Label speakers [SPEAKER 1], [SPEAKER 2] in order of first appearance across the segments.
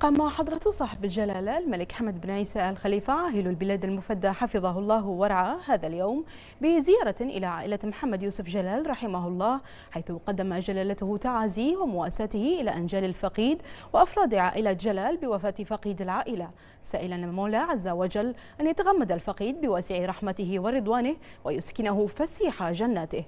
[SPEAKER 1] قام حضرة صاحب الجلالة الملك حمد بن عيسى الخليفة عاهل البلاد المفدى حفظه الله ورعاه هذا اليوم بزيارة إلى عائلة محمد يوسف جلال رحمه الله حيث قدم جلالته تعازيه ومواساته إلى أنجال الفقيد وأفراد عائلة جلال بوفاة فقيد العائلة سائلا المولى عز وجل أن يتغمد الفقيد بواسع رحمته ورضوانه ويسكنه فسيح جناته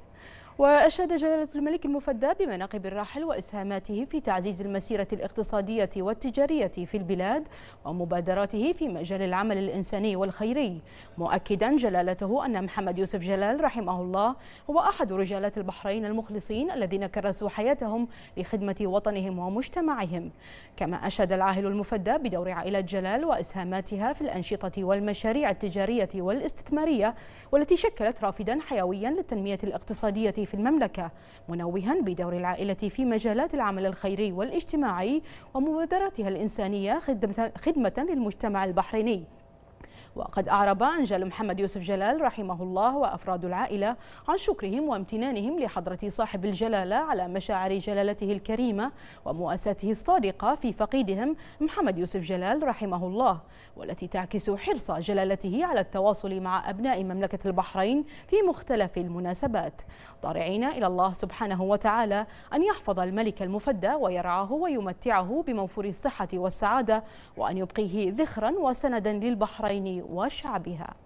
[SPEAKER 1] وأشاد جلالة الملك المفدى بمناقب الراحل وإسهاماته في تعزيز المسيرة الاقتصادية والتجارية في البلاد ومبادراته في مجال العمل الإنساني والخيري مؤكدا جلالته أن محمد يوسف جلال رحمه الله هو أحد رجالات البحرين المخلصين الذين كرسوا حياتهم لخدمة وطنهم ومجتمعهم كما أشاد العاهل المفدى بدور عائلة جلال وإسهاماتها في الأنشطة والمشاريع التجارية والاستثمارية والتي شكلت رافدا حيويا للتنمية الاقتصادية في المملكة منوها بدور العائلة في مجالات العمل الخيري والاجتماعي ومبادراتها الإنسانية خدمة للمجتمع البحريني وقد أعرب أنجل محمد يوسف جلال رحمه الله وأفراد العائلة عن شكرهم وامتنانهم لحضرة صاحب الجلالة على مشاعر جلالته الكريمة ومؤاساته الصادقة في فقيدهم محمد يوسف جلال رحمه الله والتي تعكس حرص جلالته على التواصل مع أبناء مملكة البحرين في مختلف المناسبات ضارعين إلى الله سبحانه وتعالى أن يحفظ الملك المفدى ويرعاه ويمتعه بموفور الصحة والسعادة وأن يبقيه ذخرا وسندا للبحرين وشعبها